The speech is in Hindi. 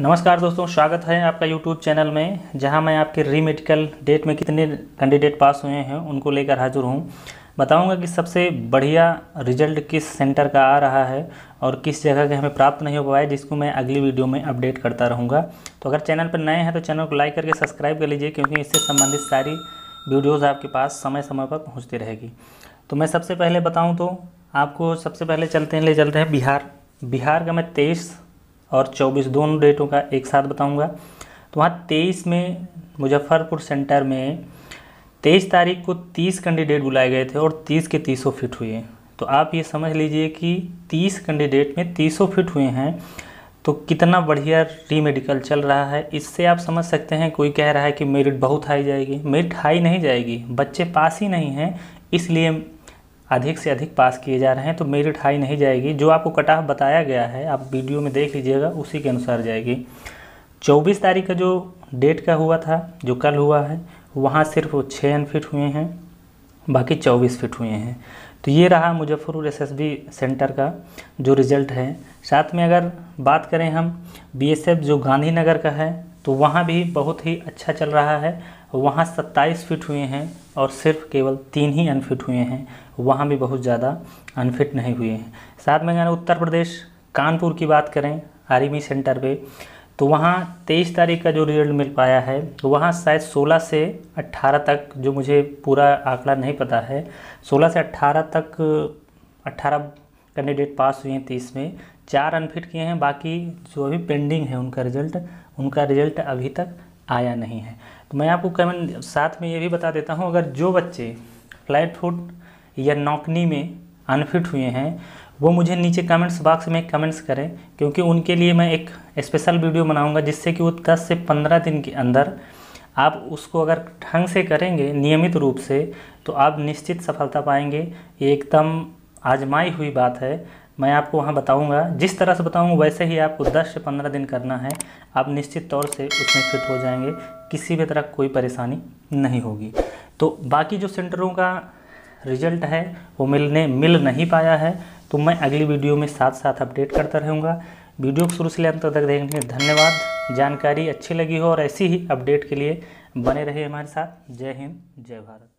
नमस्कार दोस्तों स्वागत है आपका यूट्यूब चैनल में जहां मैं आपके री मेडिकल डेट में कितने कैंडिडेट पास हुए हैं उनको लेकर हाजिर हूं बताऊंगा कि सबसे बढ़िया रिजल्ट किस सेंटर का आ रहा है और किस जगह के हमें प्राप्त नहीं हो पाया जिसको मैं अगली वीडियो में अपडेट करता रहूँगा तो अगर चैनल पर नए हैं तो चैनल को लाइक करके सब्सक्राइब कर लीजिए क्योंकि इससे संबंधित सारी वीडियोज़ आपके पास समय समय पर पहुँचती रहेगी तो मैं सबसे पहले बताऊँ तो आपको सबसे पहले चलते हैं ले चलते हैं बिहार बिहार का मैं तेईस और चौबीस दोनों डेटों का एक साथ बताऊँगा तो वहाँ तेईस में मुजफ्फरपुर सेंटर में तेईस तारीख को तीस कैंडिडेट बुलाए गए थे और तीस के तीसों फिट हुए तो आप ये समझ लीजिए कि तीस कैंडिडेट में तीसों फिट हुए हैं तो कितना बढ़िया री मेडिकल चल रहा है इससे आप समझ सकते हैं कोई कह रहा है कि मेरिट बहुत हाई जाएगी मेरिट हाई नहीं जाएगी बच्चे पास ही नहीं हैं इसलिए अधिक से अधिक पास किए जा रहे हैं तो मेरिट हाई नहीं जाएगी जो आपको कट ऑफ बताया गया है आप वीडियो में देख लीजिएगा उसी के अनुसार जाएगी चौबीस तारीख का जो डेट का हुआ था जो कल हुआ है वहाँ सिर्फ छः अनफिट हुए हैं बाकी चौबीस फिट हुए हैं तो ये रहा मुजफ्फरपुर एस सेंटर का जो रिज़ल्ट है साथ में अगर बात करें हम बीएसएफ जो गांधीनगर का है तो वहाँ भी बहुत ही अच्छा चल रहा है वहाँ 27 फिट हुए हैं और सिर्फ केवल तीन ही अनफिट हुए हैं वहाँ भी बहुत ज़्यादा अनफिट नहीं हुए हैं साथ में अगर उत्तर प्रदेश कानपुर की बात करें आर्मी सेंटर पे तो वहाँ तेईस तारीख का जो रिजल्ट मिल पाया है तो वहाँ शायद सोलह से अट्ठारह तक जो मुझे पूरा आंकड़ा नहीं पता है सोलह से अट्ठारह तक अट्ठारह कैंडिडेट पास हुए हैं तीस में चार अनफिट किए हैं बाकी जो अभी पेंडिंग है उनका रिजल्ट उनका रिजल्ट अभी तक आया नहीं है तो मैं आपको कमेंट साथ में ये भी बता देता हूँ अगर जो बच्चे फ्लैट फुट या नौकनी में अनफिट हुए हैं वो मुझे नीचे कमेंट्स बॉक्स में कमेंट्स करें क्योंकि उनके लिए मैं एक स्पेशल वीडियो बनाऊंगा जिससे कि वो 10 से 15 दिन के अंदर आप उसको अगर ढंग से करेंगे नियमित रूप से तो आप निश्चित सफलता पाएंगे एकदम आजमाई हुई बात है मैं आपको वहाँ बताऊँगा जिस तरह से बताऊँगा वैसे ही आपको 10 से 15 दिन करना है आप निश्चित तौर से उसमें फिट हो जाएंगे किसी भी तरह कोई परेशानी नहीं होगी तो बाकी जो सेंटरों का रिजल्ट है वो मिलने मिल नहीं पाया है तो मैं अगली वीडियो में साथ साथ अपडेट करता रहूँगा वीडियो को शुरू से अंत तक देखने के लिए धन्यवाद जानकारी अच्छी लगी हो और ऐसी ही अपडेट के लिए बने रहे हमारे साथ जय हिंद जय भारत